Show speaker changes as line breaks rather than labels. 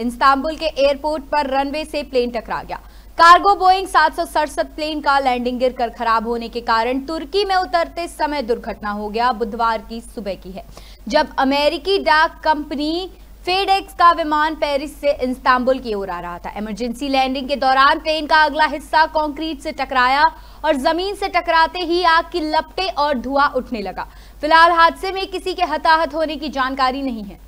Istanbul के airport पर runway से प्लेन टकरा गया कार्गो बोइंग सात प्लेन का लैंडिंग गिर कर खराब होने के कारण तुर्की में उतरते समय दुर्घटना हो गया बुधवार की सुबह की है जब अमेरिकी डाक कंपनी फेडेक्स का विमान पेरिस से इस्तांबुल की ओर आ रहा था इमरजेंसी लैंडिंग के दौरान प्लेन का अगला हिस्सा कंक्रीट से टकराया और जमीन से टकराते ही आग की लपटे और धुआं उठने लगा फिलहाल हादसे में किसी के हताहत होने की जानकारी नहीं है